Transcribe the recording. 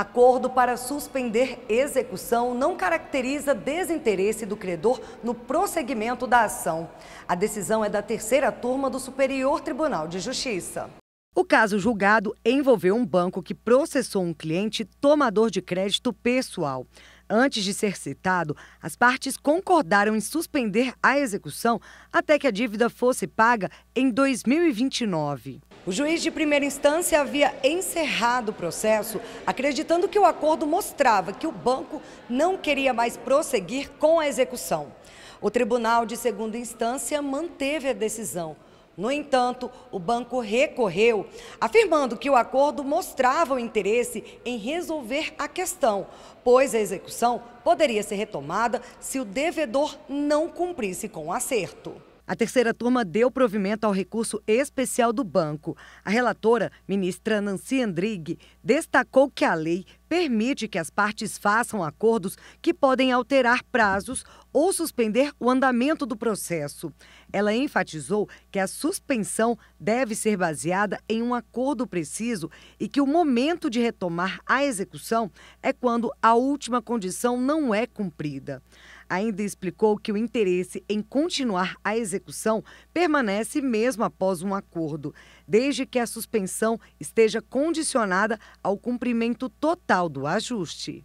Acordo para suspender execução não caracteriza desinteresse do credor no prosseguimento da ação. A decisão é da terceira turma do Superior Tribunal de Justiça. O caso julgado envolveu um banco que processou um cliente tomador de crédito pessoal. Antes de ser citado, as partes concordaram em suspender a execução até que a dívida fosse paga em 2029. O juiz de primeira instância havia encerrado o processo, acreditando que o acordo mostrava que o banco não queria mais prosseguir com a execução. O tribunal de segunda instância manteve a decisão no entanto, o banco recorreu, afirmando que o acordo mostrava o interesse em resolver a questão, pois a execução poderia ser retomada se o devedor não cumprisse com o acerto. A terceira turma deu provimento ao recurso especial do banco. A relatora, ministra Nancy Andrighi, destacou que a lei permite que as partes façam acordos que podem alterar prazos ou suspender o andamento do processo. Ela enfatizou que a suspensão deve ser baseada em um acordo preciso e que o momento de retomar a execução é quando a última condição não é cumprida. Ainda explicou que o interesse em continuar a execução permanece mesmo após um acordo, desde que a suspensão esteja condicionada ao cumprimento total do ajuste.